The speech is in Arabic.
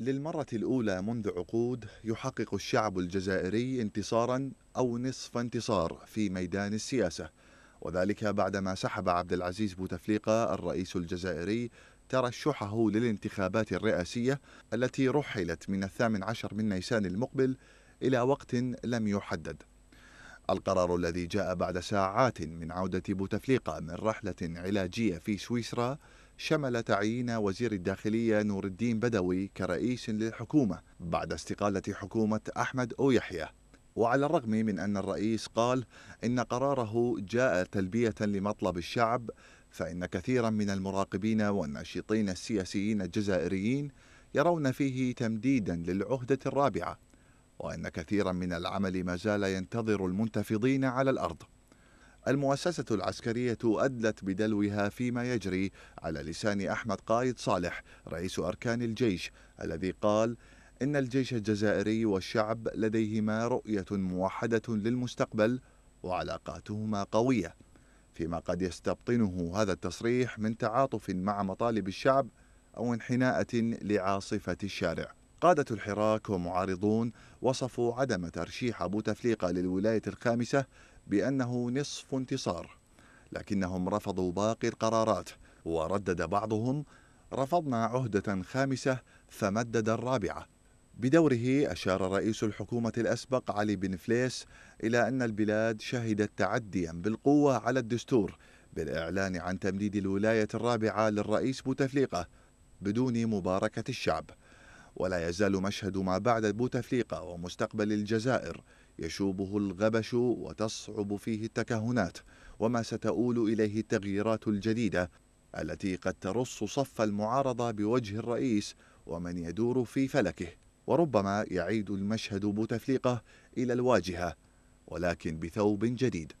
للمرة الأولى منذ عقود يحقق الشعب الجزائري انتصارا أو نصف انتصار في ميدان السياسة وذلك بعدما سحب عبد العزيز بوتفليقة الرئيس الجزائري ترشحه للانتخابات الرئاسية التي رحلت من الثامن عشر من نيسان المقبل إلى وقت لم يحدد القرار الذي جاء بعد ساعات من عودة بوتفليقة من رحلة علاجية في سويسرا شمل تعيين وزير الداخلية نور الدين بدوي كرئيس للحكومة بعد استقالة حكومة أحمد أو يحيى وعلى الرغم من أن الرئيس قال إن قراره جاء تلبية لمطلب الشعب فإن كثيرا من المراقبين والناشطين السياسيين الجزائريين يرون فيه تمديدا للعهدة الرابعة وأن كثيرا من العمل ما زال ينتظر المنتفضين على الأرض المؤسسة العسكرية أدلت بدلوها فيما يجري على لسان أحمد قايد صالح رئيس أركان الجيش الذي قال إن الجيش الجزائري والشعب لديهما رؤية موحدة للمستقبل وعلاقاتهما قوية فيما قد يستبطنه هذا التصريح من تعاطف مع مطالب الشعب أو انحناءة لعاصفة الشارع قادة الحراك ومعارضون وصفوا عدم ترشيح بوتفليقة للولاية الخامسة بأنه نصف انتصار لكنهم رفضوا باقي القرارات وردد بعضهم رفضنا عهدة خامسة فمدد الرابعة بدوره أشار رئيس الحكومة الأسبق علي بن فليس إلى أن البلاد شهدت تعديا بالقوة على الدستور بالإعلان عن تمديد الولاية الرابعة للرئيس بوتفليقة بدون مباركة الشعب ولا يزال مشهد ما بعد بوتفليقة ومستقبل الجزائر يشوبه الغبش وتصعب فيه التكهنات وما ستؤول إليه التغييرات الجديدة التي قد ترص صف المعارضة بوجه الرئيس ومن يدور في فلكه وربما يعيد المشهد بوتفليقة إلى الواجهة ولكن بثوب جديد